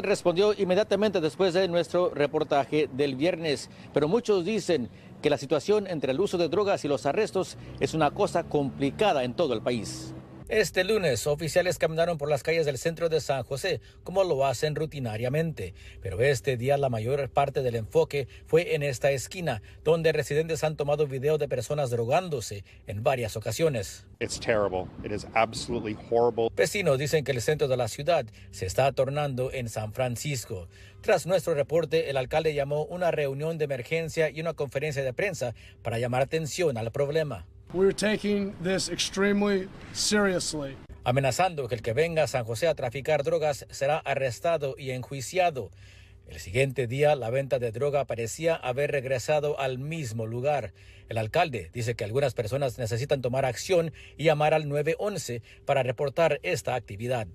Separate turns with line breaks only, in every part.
respondió inmediatamente después de nuestro reportaje del viernes, pero muchos dicen que la situación entre el uso de drogas y los arrestos es una cosa complicada en todo el país. Este lunes, oficiales caminaron por las calles del centro de San José, como lo hacen rutinariamente, pero este día la mayor parte del enfoque fue en esta esquina, donde residentes han tomado video de personas drogándose en varias ocasiones.
It's terrible. It is absolutely horrible.
Vecinos dicen que el centro de la ciudad se está tornando en San Francisco. Tras nuestro reporte, el alcalde llamó una reunión de emergencia y una conferencia de prensa para llamar atención al problema. We're taking this extremely seriously. Amenazando que el que venga a San José a traficar drogas será arrestado y enjuiciado. El siguiente día, la venta de droga parecía haber regresado al mismo lugar. El alcalde dice que algunas personas necesitan tomar acción y llamar al 911 para reportar esta actividad.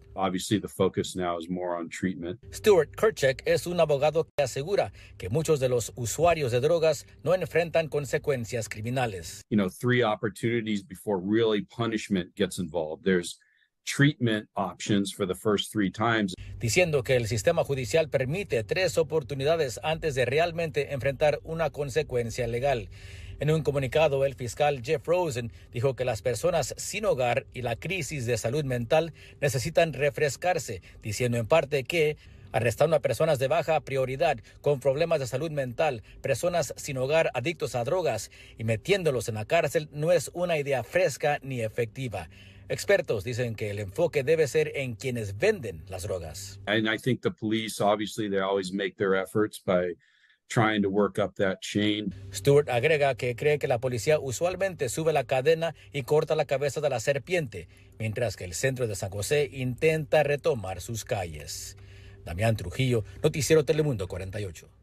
Stuart Kirchek es un abogado que asegura que muchos de los usuarios de drogas no enfrentan consecuencias criminales.
You know, three opportunities before really punishment gets
involved. There's treatment options for the first three times. Diciendo que el sistema judicial permite tres oportunidades antes de realmente enfrentar una consecuencia legal. En un comunicado, el fiscal Jeff Rosen dijo que las personas sin hogar y la crisis de salud mental necesitan refrescarse, diciendo en parte que arrestar a personas de baja prioridad con problemas de salud mental, personas sin hogar adictos a drogas y metiéndolos en la cárcel no es una idea fresca ni efectiva. Expertos dicen que el enfoque debe ser en quienes venden las drogas.
And I think the police, obviously, they always make their efforts by trying to work up that chain. Stewart
agrega que cree que la policía usualmente sube la cadena y corta la cabeza de la serpiente, mientras que el centro de San José intenta retomar sus calles. Damián Trujillo, Noticiero Telemundo 48.